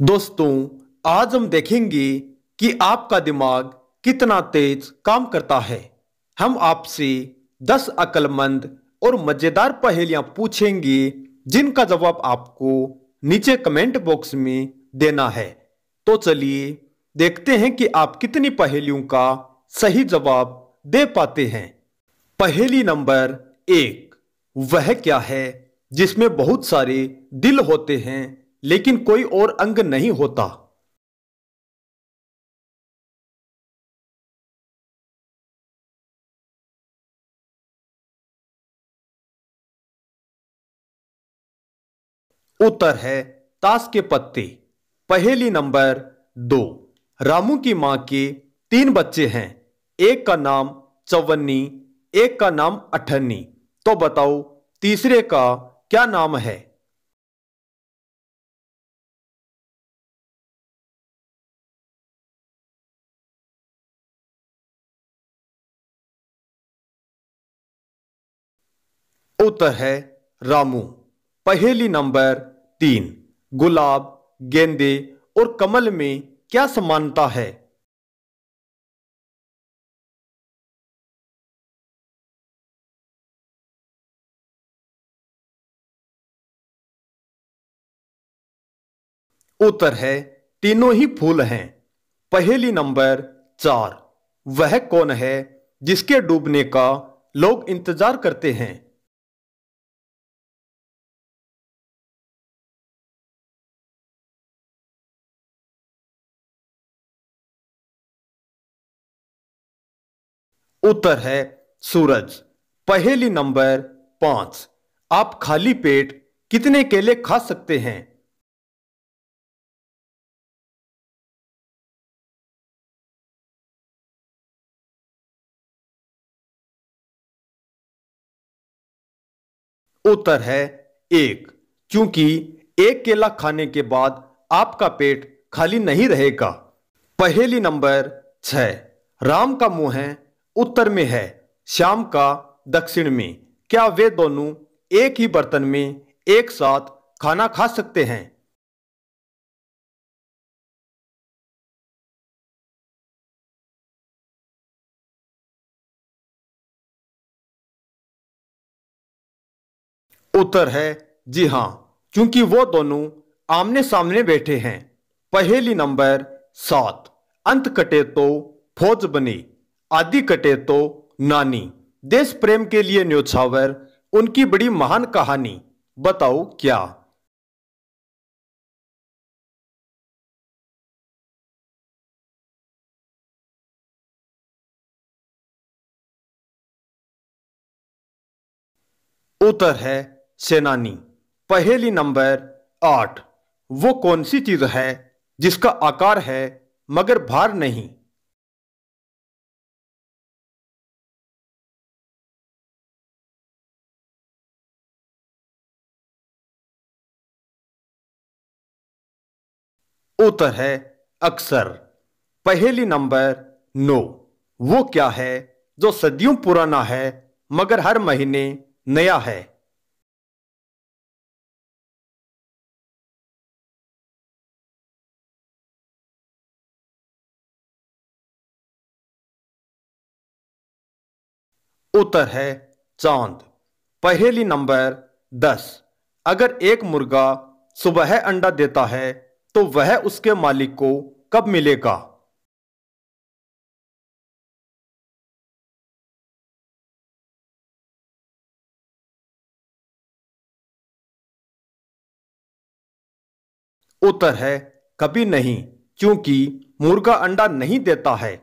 दोस्तों आज हम देखेंगे कि आपका दिमाग कितना तेज काम करता है हम आपसे 10 अक्लमंद और मजेदार पहेलियां पूछेंगे जिनका जवाब आपको नीचे कमेंट बॉक्स में देना है तो चलिए देखते हैं कि आप कितनी पहेलियों का सही जवाब दे पाते हैं पहेली नंबर एक वह क्या है जिसमें बहुत सारे दिल होते हैं लेकिन कोई और अंग नहीं होता उत्तर है ताश के पत्ते पहेली नंबर दो रामू की मां के तीन बच्चे हैं एक का नाम चौवन्नी एक का नाम अठन्नी तो बताओ तीसरे का क्या नाम है उत्तर है रामू पहेली नंबर तीन गुलाब गेंदे और कमल में क्या समानता है उत्तर है तीनों ही फूल हैं पहेली नंबर चार वह कौन है जिसके डूबने का लोग इंतजार करते हैं उत्तर है सूरज पहेली नंबर पांच आप खाली पेट कितने केले खा सकते हैं उत्तर है एक क्योंकि एक केला खाने के बाद आपका पेट खाली नहीं रहेगा पहेली नंबर छह राम का मुंह है उत्तर में है श्याम का दक्षिण में क्या वे दोनों एक ही बर्तन में एक साथ खाना खा सकते हैं उत्तर है जी हां क्योंकि वो दोनों आमने सामने बैठे हैं पहेली नंबर सात अंत कटे तो फौज बनी आदि कटे तो नानी देश प्रेम के लिए न्योछावर उनकी बड़ी महान कहानी बताओ क्या उत्तर है सेनानी पहली नंबर आठ वो कौन सी चीज है जिसका आकार है मगर भार नहीं उत्तर है अक्सर पहेली नंबर नो वो क्या है जो सदियों पुराना है मगर हर महीने नया है उत्तर है चांद पहेली नंबर दस अगर एक मुर्गा सुबह अंडा देता है तो वह उसके मालिक को कब मिलेगा उत्तर है कभी नहीं क्योंकि मुर्गा अंडा नहीं देता है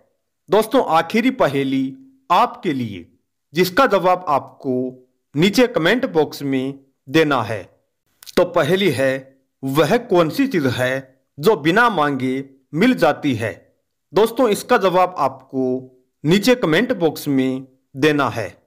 दोस्तों आखिरी पहेली आपके लिए जिसका जवाब आपको नीचे कमेंट बॉक्स में देना है तो पहली है वह कौन सी चीज़ है जो बिना मांगे मिल जाती है दोस्तों इसका जवाब आपको नीचे कमेंट बॉक्स में देना है